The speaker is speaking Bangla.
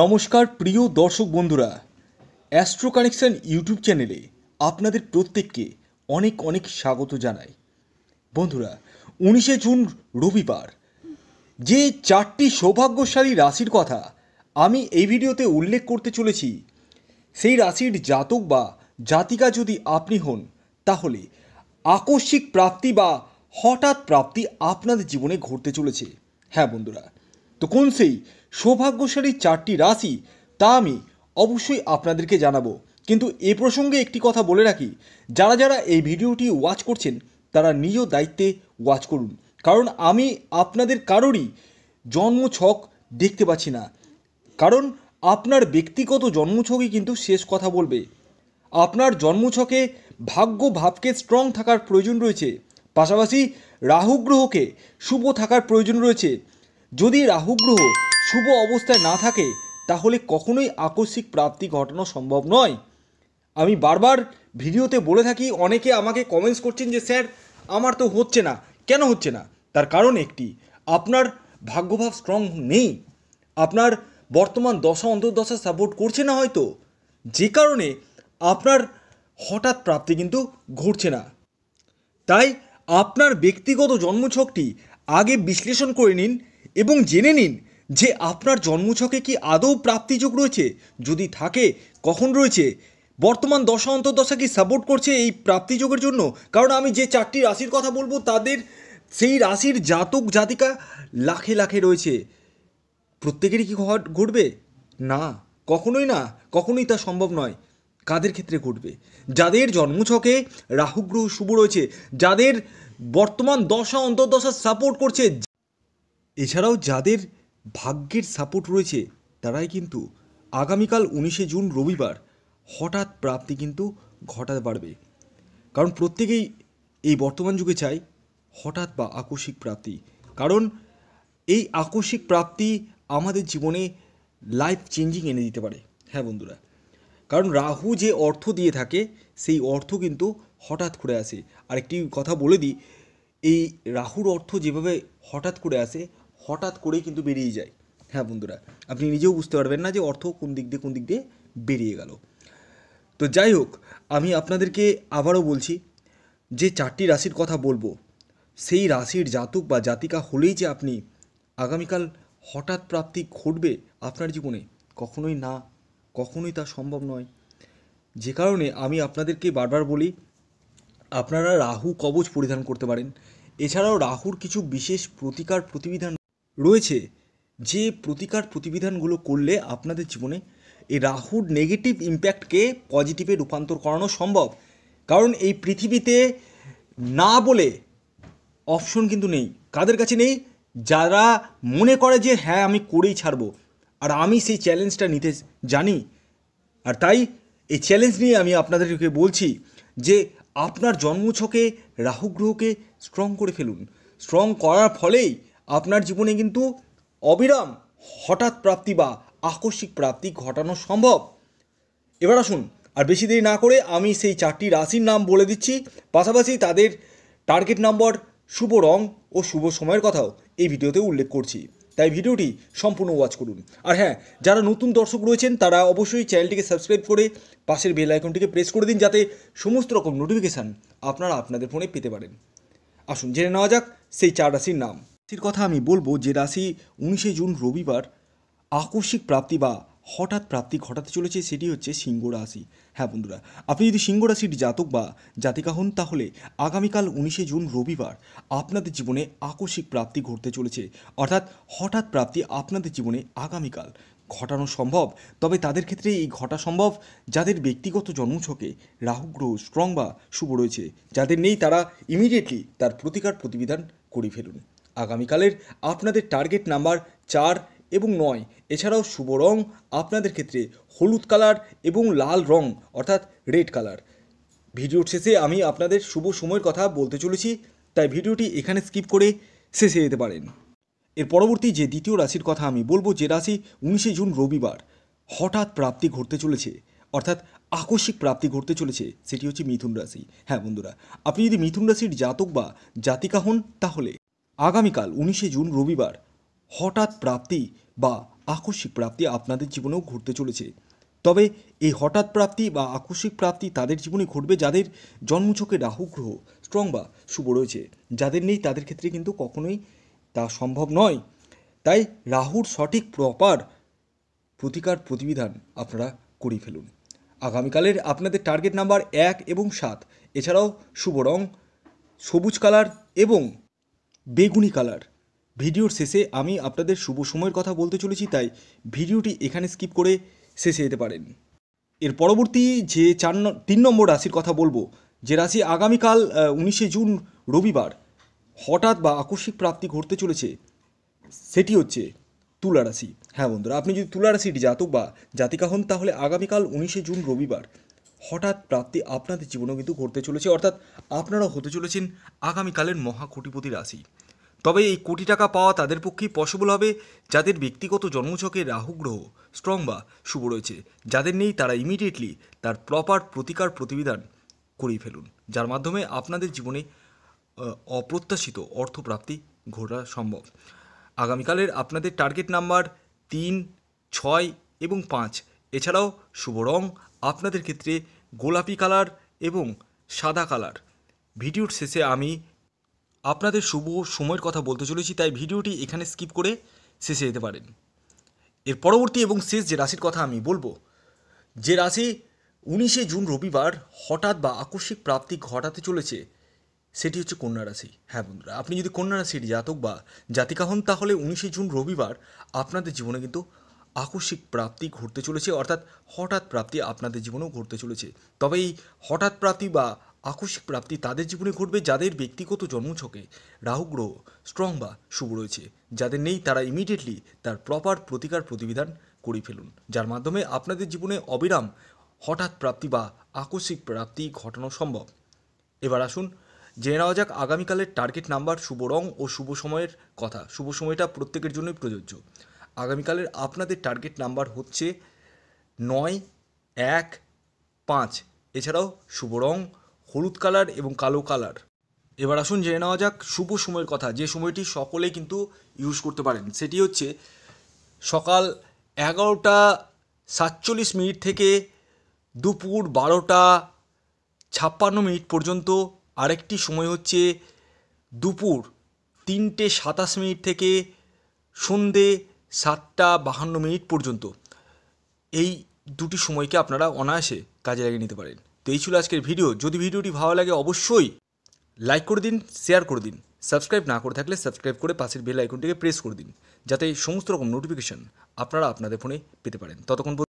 নমস্কার প্রিয় দর্শক বন্ধুরা অ্যাস্ট্রো কানেকশন ইউটিউব চ্যানেলে আপনাদের প্রত্যেককে অনেক অনেক স্বাগত জানাই বন্ধুরা উনিশে জুন রবিবার যে চারটি সৌভাগ্যশালী রাশির কথা আমি এই ভিডিওতে উল্লেখ করতে চলেছি সেই রাশির জাতক বা জাতিকা যদি আপনি হন তাহলে আকস্মিক প্রাপ্তি বা হঠাৎ প্রাপ্তি আপনাদের জীবনে ঘটতে চলেছে হ্যাঁ বন্ধুরা তো কোন সেই সৌভাগ্যশালী চারটি রাশি তা আমি অবশ্যই আপনাদেরকে জানাবো কিন্তু এ প্রসঙ্গে একটি কথা বলে রাখি যারা যারা এই ভিডিওটি ওয়াচ করছেন তারা নিজ দায়িত্বে ওয়াচ করুন কারণ আমি আপনাদের কারোরই জন্ম ছক দেখতে পাচ্ছি না কারণ আপনার ব্যক্তিগত জন্মছকই কিন্তু শেষ কথা বলবে আপনার জন্মছকে ভাগ্য ভাবকে স্ট্রং থাকার প্রয়োজন রয়েছে পাশাপাশি রাহু গ্রহকে শুভ থাকার প্রয়োজন রয়েছে যদি রাহু গ্রহ শুভ অবস্থায় না থাকে তাহলে কখনোই আকস্মিক প্রাপ্তি ঘটানো সম্ভব নয় আমি বারবার ভিডিওতে বলে থাকি অনেকে আমাকে কমেন্টস করছেন যে স্যার আমার তো হচ্ছে না কেন হচ্ছে না তার কারণ একটি আপনার ভাগ্যভাব স্ট্রং নেই আপনার বর্তমান দশা অন্তর্দশা সাপোর্ট করছে না হয়তো যে কারণে আপনার হঠাৎ প্রাপ্তি কিন্তু ঘটছে না তাই আপনার ব্যক্তিগত জন্মছকটি আগে বিশ্লেষণ করে নিন এবং জেনে নিন যে আপনার জন্মছকে কি আদৌ প্রাপ্তিযোগ রয়েছে যদি থাকে কখন রয়েছে বর্তমান দশা অন্তর্দশা কি সাপোর্ট করছে এই প্রাপ্তিযোগের জন্য কারণ আমি যে চারটি রাশির কথা বলবো তাদের সেই রাশির জাতক জাতিকা লাখে লাখে রয়েছে প্রত্যেকেরই কি ঘটবে না কখনোই না কখনোই তা সম্ভব নয় কাদের ক্ষেত্রে ঘটবে যাদের জন্মছকে রাহুগ্রহ শুভ রয়েছে যাদের বর্তমান দশা অন্তর্দশা সাপোর্ট করছে এছাড়াও যাদের ভাগ্যের সাপোর্ট রয়েছে তারাই কিন্তু আগামীকাল উনিশে জুন রবিবার হঠাৎ প্রাপ্তি কিন্তু ঘটাতে পারবে কারণ প্রত্যেকেই এই বর্তমান যুগে চাই হঠাৎ বা আকস্মিক প্রাপ্তি কারণ এই আকস্মিক প্রাপ্তি আমাদের জীবনে লাইফ চেঞ্জিং এনে দিতে পারে হ্যাঁ বন্ধুরা কারণ রাহু যে অর্থ দিয়ে থাকে সেই অর্থ কিন্তু হঠাৎ করে আসে আর একটি কথা বলে দিই এই রাহুর অর্থ যেভাবে হঠাৎ করে আসে হঠাৎ করেই কিন্তু বেরিয়ে যায় হ্যাঁ বন্ধুরা আপনি নিজেও বুঝতে পারবেন না যে অর্থ কোন দিক দিয়ে কোন দিক দিয়ে বেরিয়ে গেল তো যাই হোক আমি আপনাদেরকে আবারও বলছি যে চারটি রাশির কথা বলবো সেই রাশির জাতক বা জাতিকা হলেই যে আপনি আগামীকাল হঠাৎ প্রাপ্তি ঘটবে আপনার জীবনে কখনোই না কখনোই তা সম্ভব নয় যে কারণে আমি আপনাদেরকে বারবার বলি আপনারা রাহু কবচ পরিধান করতে পারেন এছাড়াও রাহুর কিছু বিশেষ প্রতিকার প্রতিবিধান রয়েছে যে প্রতিকার প্রতিবিধানগুলো করলে আপনাদের জীবনে এই রাহুর নেগেটিভ ইম্প্যাক্টকে পজিটিভে রূপান্তর করানো সম্ভব কারণ এই পৃথিবীতে না বলে অপশন কিন্তু নেই কাদের কাছে নেই যারা মনে করে যে হ্যাঁ আমি করেই ছাড়বো আর আমি সেই চ্যালেঞ্জটা নিতে জানি আর তাই এই চ্যালেঞ্জ নিয়ে আমি আপনাদেরকে বলছি যে আপনার জন্মছকে রাহু গ্রহকে স্ট্রং করে ফেলুন স্ট্রং করার ফলেই আপনার জীবনে কিন্তু অবিরাম হঠাৎ প্রাপ্তি বা আকস্মিক প্রাপ্তি ঘটানো সম্ভব এবার আসুন আর বেশি দেরি না করে আমি সেই চারটি রাশির নাম বলে দিচ্ছি পাশাপাশি তাদের টার্গেট নম্বর শুভ রং ও শুভ সময়ের কথাও এই ভিডিওতে উল্লেখ করছি তাই ভিডিওটি সম্পূর্ণ ওয়াচ করুন আর হ্যাঁ যারা নতুন দর্শক রয়েছেন তারা অবশ্যই চ্যানেলটিকে সাবস্ক্রাইব করে পাশের বেল আইকনটিকে প্রেস করে দিন যাতে সমস্ত রকম নোটিফিকেশান আপনারা আপনাদের ফোনে পেতে পারেন আসুন জেনে নেওয়া যাক সেই চার রাশির নাম রাশির কথা আমি বলবো যে রাশি উনিশে জুন রবিবার আকস্মিক প্রাপ্তি বা হঠাৎ প্রাপ্তি ঘটাতে চলেছে সেটি হচ্ছে সিংহ রাশি হ্যাঁ বন্ধুরা আপনি যদি সিংহ রাশির জাতক বা জাতিকা হন তাহলে আগামীকাল উনিশে জুন রবিবার আপনাদের জীবনে আকস্মিক প্রাপ্তি ঘটতে চলেছে অর্থাৎ হঠাৎ প্রাপ্তি আপনাদের জীবনে আগামীকাল ঘটানো সম্ভব তবে তাদের ক্ষেত্রে এই ঘটা সম্ভব যাদের ব্যক্তিগত জন্মছকে রাহুগ্রহ স্ট্রং বা শুভ রয়েছে যাদের নেই তারা ইমিডিয়েটলি তার প্রতিকার প্রতিবিধান করে ফেলুন আগামীকালের আপনাদের টার্গেট নাম্বার চার এবং নয় এছাড়াও শুভ রং আপনাদের ক্ষেত্রে হলুদ কালার এবং লাল রং অর্থাৎ রেড কালার ভিডিওর শেষে আমি আপনাদের শুভ সময়ের কথা বলতে চলেছি তাই ভিডিওটি এখানে স্কিপ করে শেষে যেতে পারেন এর পরবর্তী যে দ্বিতীয় রাশির কথা আমি বলবো যে রাশি উনিশে জুন রবিবার হঠাৎ প্রাপ্তি ঘটতে চলেছে অর্থাৎ আকস্মিক প্রাপ্তি ঘটতে চলেছে সেটি হচ্ছে মিথুন রাশি হ্যাঁ বন্ধুরা আপনি যদি মিথুন রাশির জাতক বা জাতিকা হন তাহলে আগামীকাল উনিশে জুন রবিবার হঠাৎ প্রাপ্তি বা আকস্মিক প্রাপ্তি আপনাদের জীবনেও ঘটতে চলেছে তবে এই হঠাৎ প্রাপ্তি বা আকস্মিক প্রাপ্তি তাদের জীবনে ঘটবে যাদের জন্মছকে রাহু গ্রহ স্ট্রং বা শুভ রয়েছে যাদের নেই তাদের ক্ষেত্রে কিন্তু কখনোই তা সম্ভব নয় তাই রাহুর সঠিক প্রপার প্রতিকার প্রতিবিধান আপনারা করে ফেলুন আগামীকালের আপনাদের টার্গেট নাম্বার এক এবং সাত এছাড়াও শুভ রং সবুজ কালার এবং বেগুনি কালার ভিডিওর শেষে আমি আপনাদের শুভ সময়ের কথা বলতে চলেছি তাই ভিডিওটি এখানে স্কিপ করে শেষে যেতে পারেন এর পরবর্তী যে চার তিন নম্বর রাশির কথা বলবো যে রাশি আগামীকাল উনিশে জুন রবিবার হঠাৎ বা আকস্মিক প্রাপ্তি ঘটতে চলেছে সেটি হচ্ছে তুলা রাশি হ্যাঁ বন্ধুরা আপনি যদি তুলা জাতক বা জাতিকা হন তাহলে আগামীকাল উনিশে জুন রবিবার হঠাৎ প্রাপ্তি আপনাদের জীবনেও কিন্তু ঘটতে চলেছে অর্থাৎ আপনারা হতে চলেছেন আগামীকালের মহাকোটিপতি রাশি তবে এই কোটি টাকা পাওয়া তাদের পক্ষেই পসিবল হবে যাদের ব্যক্তিগত জন্মছকে রাহুগ্রহ স্ট্রং বা শুভ রয়েছে যাদের নেই তারা ইমিডিয়েটলি তার প্রপার প্রতিকার প্রতিবিধান করিয়ে ফেলুন যার মাধ্যমে আপনাদের জীবনে অপ্রত্যাশিত অর্থপ্রাপ্তি ঘটা সম্ভব আগামীকালের আপনাদের টার্গেট নাম্বার তিন ছয় এবং পাঁচ এছাড়াও শুভ রং আপনাদের ক্ষেত্রে গোলাপি কালার এবং সাদা কালার ভিডিওর শেষে আমি আপনাদের শুভ সময়ের কথা বলতে চলেছি তাই ভিডিওটি এখানে স্কিপ করে শেষে যেতে পারেন এর পরবর্তী এবং শেষ যে রাশির কথা আমি বলবো যে রাশি উনিশে জুন রবিবার হঠাৎ বা আকস্মিক প্রাপ্তি ঘটাতে চলেছে সেটি হচ্ছে কন্যা রাশি হ্যাঁ বন্ধুরা আপনি যদি কন্যা রাশির জাতক বা জাতিকা হন তাহলে উনিশে জুন রবিবার আপনাদের জীবনে কিন্তু আকস্মিক প্রাপ্তি ঘটতে চলেছে অর্থাৎ হঠাৎ প্রাপ্তি আপনাদের জীবনেও ঘটতে চলেছে তবে এই হঠাৎ প্রাপ্তি বা আকস্মিক প্রাপ্তি তাদের জীবনে ঘটবে যাদের ব্যক্তিগত জন্মছকে রাহুগ্রহ স্ট্রং বা শুভ রয়েছে যাদের নেই তারা ইমিডিয়েটলি তার প্রপার প্রতিকার প্রতিবিধান করে ফেলুন যার মাধ্যমে আপনাদের জীবনে অবিরাম হঠাৎ প্রাপ্তি বা আকস্মিক প্রাপ্তি ঘটানো সম্ভব এবার আসুন জেনে নেওয়া যাক আগামীকালের টার্গেট নাম্বার শুভ রং ও শুভ সময়ের কথা শুভ সময়টা প্রত্যেকের জন্যই প্রযোজ্য আগামীকালের আপনাদের টার্গেট নাম্বার হচ্ছে নয় এক পাঁচ এছাড়াও শুভ রং হলুদ কালার এবং কালো কালার এবার আসুন জেনে নেওয়া যাক শুভ সময়ের কথা যে সময়টি সকলে কিন্তু ইউজ করতে পারেন সেটি হচ্ছে সকাল এগারোটা সাতচল্লিশ মিনিট থেকে দুপুর বারোটা ছাপ্পান্ন মিনিট পর্যন্ত আরেকটি সময় হচ্ছে দুপুর তিনটে সাতাশ মিনিট থেকে সন্ধে সাতটা বাহান্ন মিনিট পর্যন্ত এই দুটি সময়কে আপনারা অনায়াসে কাজে লাগিয়ে নিতে পারেন তো এই ছিল আজকের ভিডিও যদি ভিডিওটি ভালো লাগে অবশ্যই লাইক করে দিন শেয়ার করে দিন সাবস্ক্রাইব না করে থাকলে সাবস্ক্রাইব করে পাশের বেল আইকনটিকে প্রেস করে দিন যাতে সমস্ত রকম নোটিফিকেশান আপনারা আপনাদের ফোনে পেতে পারেন ততক্ষণ